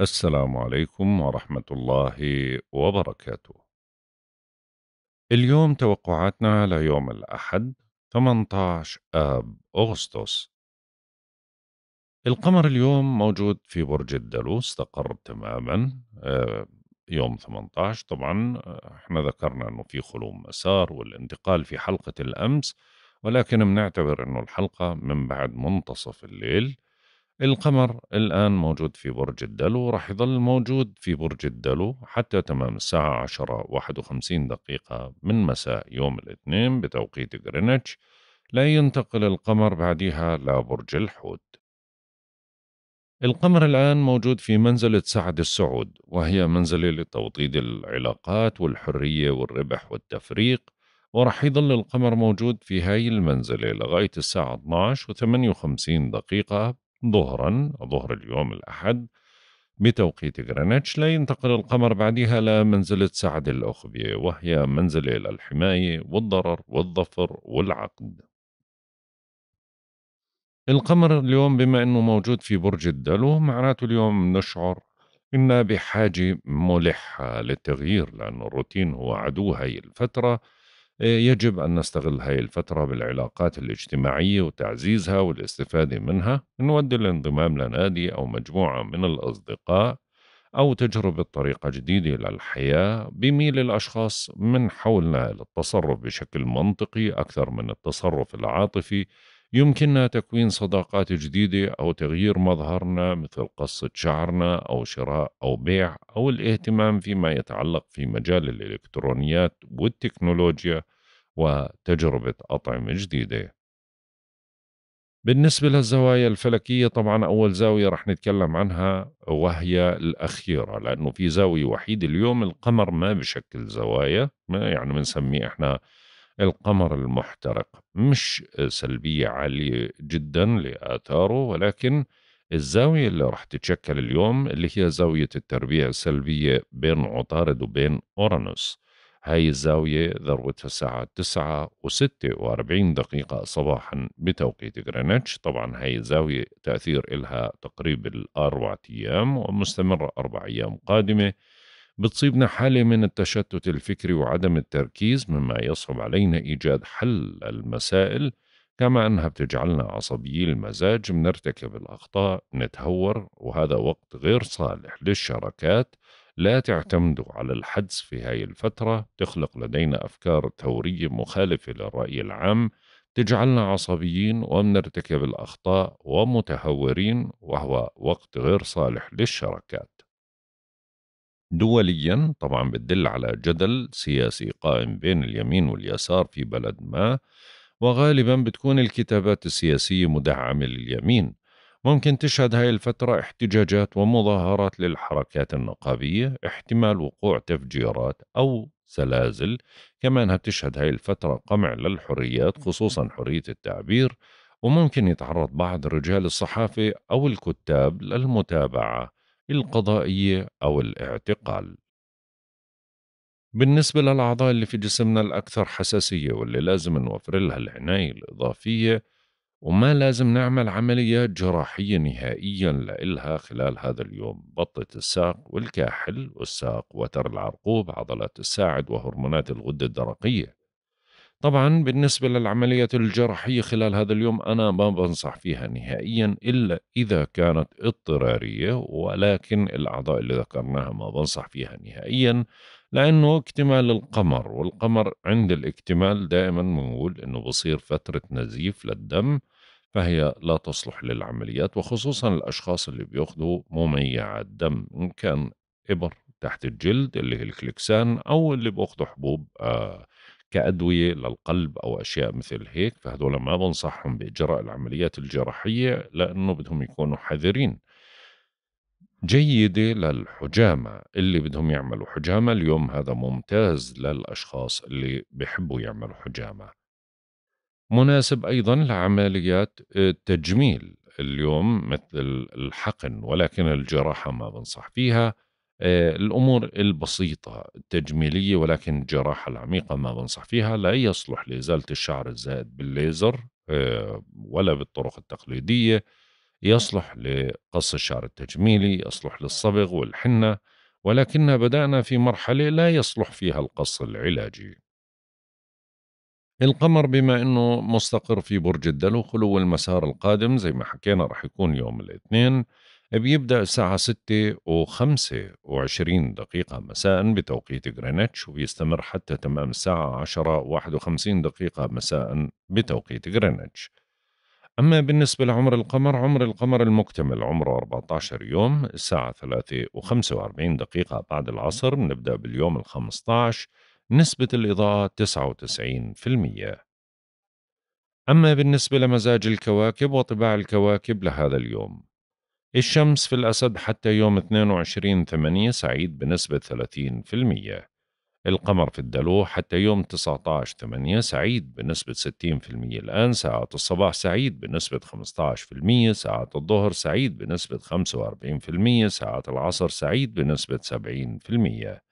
السلام عليكم ورحمة الله وبركاته. اليوم توقعاتنا ليوم الأحد 18 آب أغسطس. القمر اليوم موجود في برج الدلو استقر تماما آه، يوم 18 طبعا آه، احنا ذكرنا انه في خلو مسار والانتقال في حلقة الأمس ولكن بنعتبر انه الحلقة من بعد منتصف الليل القمر الآن موجود في برج الدلو راح يظل موجود في برج الدلو حتى تمام الساعة عشرة واحد وخمسين دقيقة من مساء يوم الاثنين بتوقيت غرينتش لا ينتقل القمر بعدها لبرج الحوت القمر الآن موجود في منزلة سعد السعود وهي منزلة لتوطيد العلاقات والحرية والربح والتفريق ورح يظل القمر موجود في هاي المنزلة لغاية الساعة 12 و58 دقيقة ظهرا ظهر اليوم الأحد بتوقيت غرينتش لينتقل القمر بعدها لمنزلة سعد الأخبية وهي منزلة للحماية والضرر والظفر والعقد القمر اليوم بما أنه موجود في برج الدلو معناته اليوم نشعر إن بحاجة ملحة للتغيير لأن الروتين هو عدو هاي الفترة إيه، يجب أن نستغل هاي الفترة بالعلاقات الاجتماعية وتعزيزها والاستفادة منها نود الانضمام لنادي أو مجموعة من الأصدقاء أو تجربة طريقة جديدة للحياة بميل الأشخاص من حولنا للتصرف بشكل منطقي أكثر من التصرف العاطفي يمكننا تكوين صداقات جديدة أو تغيير مظهرنا مثل قصة شعرنا أو شراء أو بيع أو الاهتمام فيما يتعلق في مجال الإلكترونيات والتكنولوجيا وتجربة أطعمة جديدة بالنسبة للزوايا الفلكية طبعا أول زاوية رح نتكلم عنها وهي الأخيرة لأنه في زاوية وحيدة اليوم القمر ما بشكل زوايا ما يعني بنسميه إحنا القمر المحترق مش سلبية عالية جدا لآثاره ولكن الزاوية اللي رح تتشكل اليوم اللي هي زاوية التربيع السلبية بين عطارد وبين أورانوس هاي الزاوية ذروتها الساعة تسعة وستة واربعين دقيقة صباحا بتوقيت غرينتش طبعا هاي الزاوية تأثير إلها تقريب الأربعة أيام ومستمرة أربع أيام قادمة بتصيبنا حالة من التشتت الفكري وعدم التركيز مما يصعب علينا إيجاد حل المسائل كما أنها بتجعلنا عصبي المزاج بنرتكب الأخطاء نتهور وهذا وقت غير صالح للشراكات لا تعتمدوا على الحدس في هاي الفترة تخلق لدينا أفكار ثورية مخالفة للرأي العام تجعلنا عصبيين ومنرتكب الأخطاء ومتهورين وهو وقت غير صالح للشركات دوليا طبعا بتدل على جدل سياسي قائم بين اليمين واليسار في بلد ما وغالبا بتكون الكتابات السياسية مدعمة لليمين ممكن تشهد هاي الفترة احتجاجات ومظاهرات للحركات النقابية احتمال وقوع تفجيرات أو سلازل كمان هتشهد هاي الفترة قمع للحريات خصوصا حرية التعبير وممكن يتعرض بعض رجال الصحافة أو الكتاب للمتابعة القضائية أو الاعتقال بالنسبة للأعضاء اللي في جسمنا الأكثر حساسية واللي لازم نوفر لها العناية الإضافية وما لازم نعمل عمليات جراحية نهائيا لإلها خلال هذا اليوم بطة الساق والكاحل والساق وتر العرقوب عضلات الساعد وهرمونات الغدة الدرقية طبعا بالنسبة للعمليات الجراحية خلال هذا اليوم أنا ما بنصح فيها نهائيا إلا إذا كانت اضطرارية ولكن الأعضاء اللي ذكرناها ما بنصح فيها نهائيا لأنه اكتمال القمر والقمر عند الاكتمال دائما بنقول إنه بصير فترة نزيف للدم فهي لا تصلح للعمليات وخصوصا الأشخاص اللي بياخذوا مميعات دم إن كان إبر تحت الجلد اللي هي الكليكسان أو اللي بياخذوا حبوب آه، كأدوية للقلب أو أشياء مثل هيك فهذول ما بنصحهم بإجراء العمليات الجراحية لأنه بدهم يكونوا حذرين جيدة للحجامة اللي بدهم يعملوا حجامة اليوم هذا ممتاز للأشخاص اللي بيحبوا يعملوا حجامة مناسب ايضا لعمليات التجميل آه، اليوم مثل الحقن ولكن الجراحه ما بنصح فيها آه، الامور البسيطه التجميليه ولكن الجراحه العميقه ما بنصح فيها لا يصلح لازاله الشعر الزائد بالليزر آه، ولا بالطرق التقليديه يصلح لقص الشعر التجميلي يصلح للصبغ والحنه ولكننا بدانا في مرحله لا يصلح فيها القص العلاجي القمر بما أنه مستقر في برج الدلو خلو المسار القادم زي ما حكينا رح يكون يوم الاثنين بيبدأ الساعة ستة وخمسة وعشرين دقيقة مساء بتوقيت غرينتش وبيستمر حتى تمام الساعة عشرة وواحد وخمسين دقيقة مساء بتوقيت غرينتش أما بالنسبة لعمر القمر عمر القمر المكتمل عمره 14 يوم الساعة 3 و 45 دقيقة بعد العصر بنبدأ باليوم الخمسة عشر نسبة الإضاءة 99% أما بالنسبة لمزاج الكواكب وطباع الكواكب لهذا اليوم الشمس في الأسد حتى يوم 22 8 سعيد بنسبة 30% القمر في الدلو حتى يوم 19 8 سعيد بنسبة 60% الآن ساعة الصباح سعيد بنسبة 15% ساعة الظهر سعيد بنسبة 45% ساعة العصر سعيد بنسبة 70%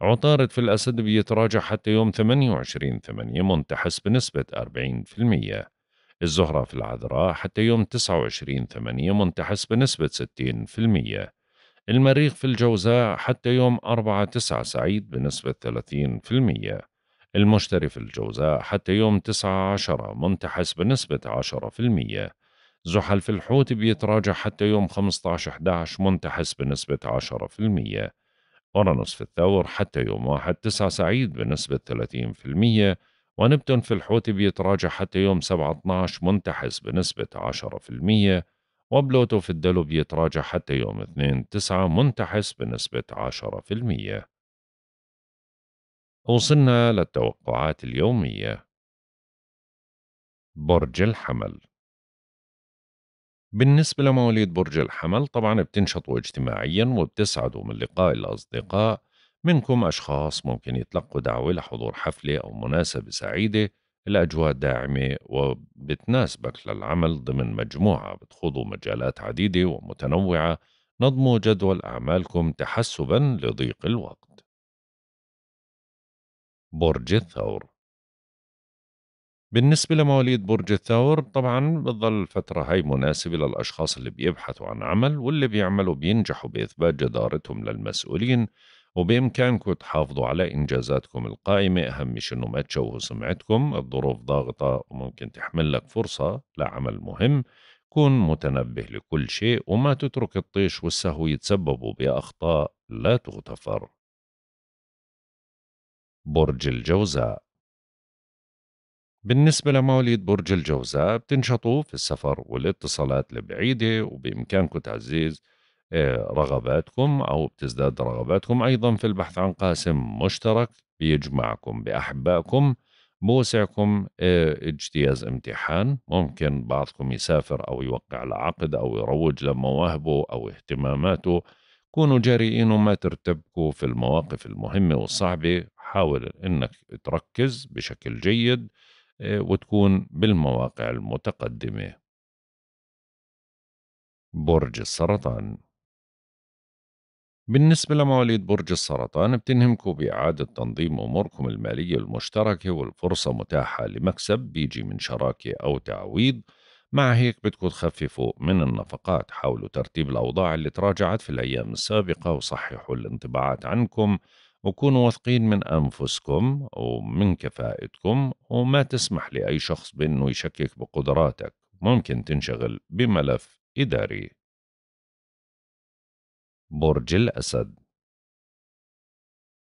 عطارد في الأسد بيتراجع حتى يوم 28 8 منتحس بنسبة 40% الزهرة في العذراء حتى يوم 29 8 منتحس بنسبة 60% المريخ في الجوزاء حتى يوم 4 9 سعيد بنسبة 30% المشتري في الجوزاء حتى يوم 9 10 منتحس بنسبة 10% زحل في الحوت بيتراجع حتى يوم 15 11 منتحس بنسبة 10% أورانوس في الثور حتى يوم واحد تسعة سعيد بنسبة 30% ونبتون في الحوت بيتراجع حتى يوم 7-12 منتحس بنسبة 10% وبلوتو في الدلو بيتراجع حتى يوم 2-9 منتحس بنسبة 10% وصلنا للتوقعات اليومية برج الحمل بالنسبة لمواليد برج الحمل طبعا بتنشطوا اجتماعيا وبتسعدوا من لقاء الأصدقاء منكم أشخاص ممكن يتلقوا دعوة لحضور حفلة أو مناسبة سعيدة الأجواء داعمة وبتناسبك للعمل ضمن مجموعة بتخوضوا مجالات عديدة ومتنوعة نظموا جدول أعمالكم تحسبا لضيق الوقت برج الثور بالنسبة لمواليد برج الثور طبعا بتظل الفترة هاي مناسبة للأشخاص اللي بيبحثوا عن عمل واللي بيعملوا بينجحوا بإثبات جدارتهم للمسؤولين وبإمكانكم تحافظوا على إنجازاتكم القائمة أهم شيء إنه ما تشوهوا سمعتكم الظروف ضاغطة وممكن تحمل لك فرصة لعمل مهم كن متنبه لكل شيء وما تترك الطيش والسهو يتسببوا بأخطاء لا تغتفر برج الجوزاء بالنسبة لمواليد برج الجوزاء بتنشطوا في السفر والاتصالات البعيدة وبإمكانكم تعزيز آه، رغباتكم أو بتزداد رغباتكم أيضا في البحث عن قاسم مشترك بيجمعكم بأحبائكم بوسعكم آه، اجتياز امتحان ممكن بعضكم يسافر أو يوقع العقد أو يروج لمواهبه أو اهتماماته كونوا جريئين وما ترتبكوا في المواقف المهمة والصعبة حاول أنك تركز بشكل جيد آه، وتكون بالمواقع المتقدمة برج السرطان بالنسبة لمواليد برج السرطان بتنهمكم بإعادة تنظيم أموركم المالية المشتركة والفرصة متاحة لمكسب بيجي من شراكة أو تعويض مع هيك بدكم تخففوا من النفقات حاولوا ترتيب الأوضاع اللي تراجعت في الأيام السابقة وصححوا الانطباعات عنكم وكونوا واثقين من أنفسكم ومن كفاءتكم وما تسمح لأي شخص بأنه يشكك بقدراتك ممكن تنشغل بملف إداري برج الأسد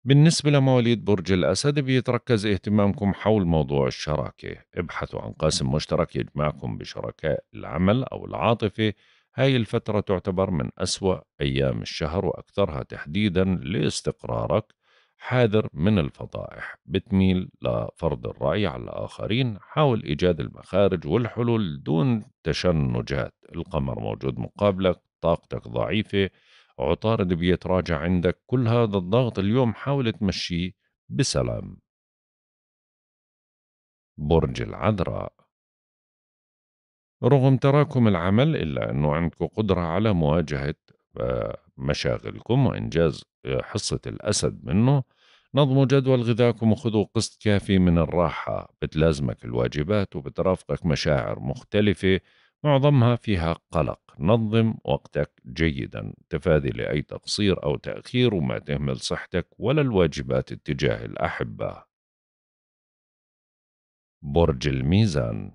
بالنسبة لمواليد برج الأسد بيتركز اهتمامكم حول موضوع الشراكة ابحثوا عن قاسم مشترك يجمعكم بشركاء العمل أو العاطفة هاي الفترة تعتبر من أسوأ أيام الشهر وأكثرها تحديدا لاستقرارك حاذر من الفضائح بتميل لفرض الرأي على الآخرين حاول إيجاد المخارج والحلول دون تشنجات القمر موجود مقابلك طاقتك ضعيفة عطارد بيتراجع عندك كل هذا الضغط اليوم حاول تمشيه بسلام برج العذراء رغم تراكم العمل إلا أنه عندك قدرة على مواجهة آه، مشاغلكم وإنجاز آه، حصة الأسد منه نظموا جدول غذاكم وخذوا قسط كافي من الراحة بتلازمك الواجبات وبترافقك مشاعر مختلفة معظمها فيها قلق نظم وقتك جيدا تفادي لأي تقصير أو تأخير وما تهمل صحتك ولا الواجبات اتجاه الأحبة برج الميزان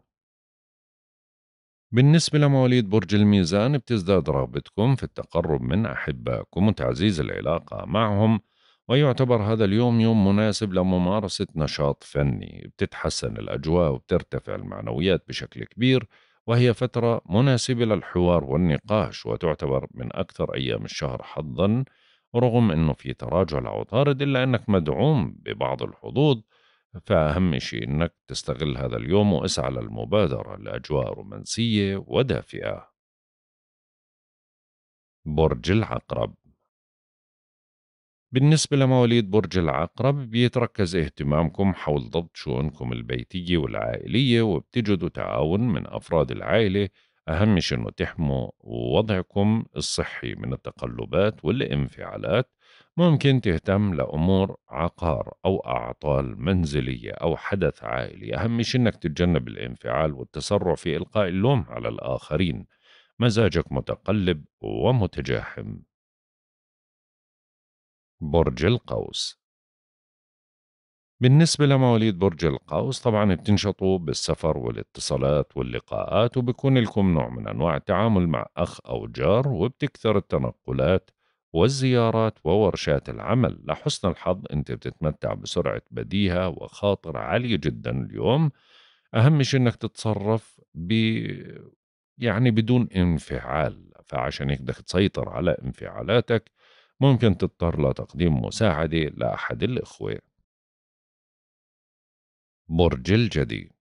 بالنسبة لمواليد برج الميزان بتزداد رغبتكم في التقرب من أحبائكم وتعزيز العلاقة معهم ويعتبر هذا اليوم يوم مناسب لممارسة نشاط فني بتتحسن الأجواء وبترتفع المعنويات بشكل كبير وهي فترة مناسبة للحوار والنقاش وتعتبر من أكثر أيام الشهر حظا رغم أنه في تراجع العطارد إلا أنك مدعوم ببعض الحظوظ فأهم شيء إنك تستغل هذا اليوم واسعى للمبادرة لأجواء رومانسية ودافئة. برج العقرب بالنسبة لمواليد برج العقرب بيتركز اهتمامكم حول ضبط شؤونكم البيتية والعائلية وبتجدوا تعاون من أفراد العائلة أهم شيء إنه تحموا وضعكم الصحي من التقلبات والانفعالات ممكن تهتم لأمور عقار أو أعطال منزلية أو حدث عائلي أهم شيء أنك تتجنب الانفعال والتسرع في إلقاء اللوم على الآخرين مزاجك متقلب ومتجاحم برج القوس بالنسبة لمواليد برج القوس طبعا بتنشطوا بالسفر والاتصالات واللقاءات وبكون لكم نوع من أنواع التعامل مع أخ أو جار وبتكثر التنقلات والزيارات وورشات العمل لحسن الحظ أنت بتتمتع بسرعة بديهة وخاطر عالية جدا اليوم أهم شيء أنك تتصرف ب يعني بدون انفعال فعشان هيك بدك تسيطر على انفعالاتك ممكن تضطر لتقديم مساعدة لأحد الإخوة برج الجدي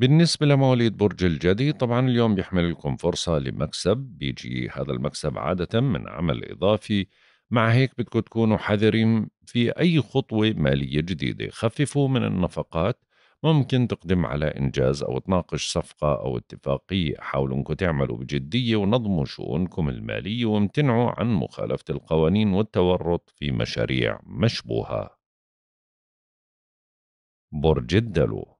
بالنسبة لمواليد برج الجدي طبعا اليوم بيحمل لكم فرصة لمكسب بيجي هذا المكسب عادة من عمل إضافي مع هيك بدكم تكونوا حذرين في أي خطوة مالية جديدة خففوا من النفقات ممكن تقدم على إنجاز أو تناقش صفقة أو اتفاقية حاولوا أنكم تعملوا بجدية ونظموا شؤونكم المالية وامتنعوا عن مخالفة القوانين والتورط في مشاريع مشبوهة برج الدلو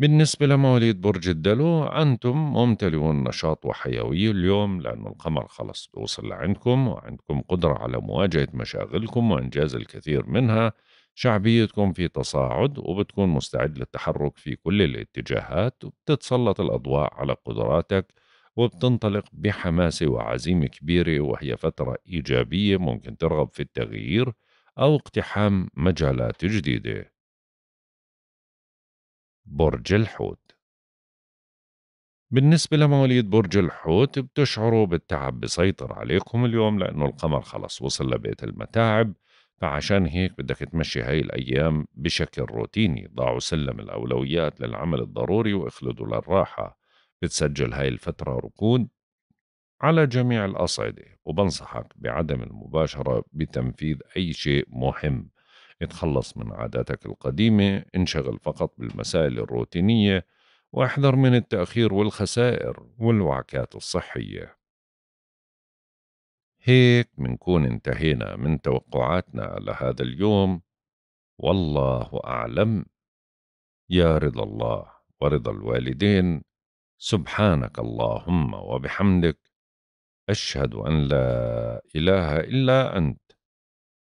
بالنسبة لمواليد برج الدلو أنتم ممتلئون نشاط وحيوية اليوم لأن القمر خلص بوصل لعندكم وعندكم قدرة على مواجهة مشاغلكم وإنجاز الكثير منها شعبيتكم في تصاعد وبتكون مستعد للتحرك في كل الاتجاهات وبتتسلط الأضواء على قدراتك وبتنطلق بحماسة وعزيمة كبيرة وهي فترة إيجابية ممكن ترغب في التغيير أو اقتحام مجالات جديدة برج الحوت بالنسبة لمواليد برج الحوت بتشعروا بالتعب بسيطر عليكم اليوم لأنه القمر خلص وصل لبيت المتاعب فعشان هيك بدك تمشي هاي الأيام بشكل روتيني ضعوا سلم الأولويات للعمل الضروري واخلدوا للراحة بتسجل هاي الفترة ركود على جميع الأصعدة وبنصحك بعدم المباشرة بتنفيذ أي شيء مهم اتخلص من عاداتك القديمة انشغل فقط بالمسائل الروتينية واحذر من التأخير والخسائر والوعكات الصحية هيك منكون انتهينا من توقعاتنا لهذا اليوم والله أعلم يا رضا الله ورضا الوالدين سبحانك اللهم وبحمدك أشهد أن لا إله إلا أنت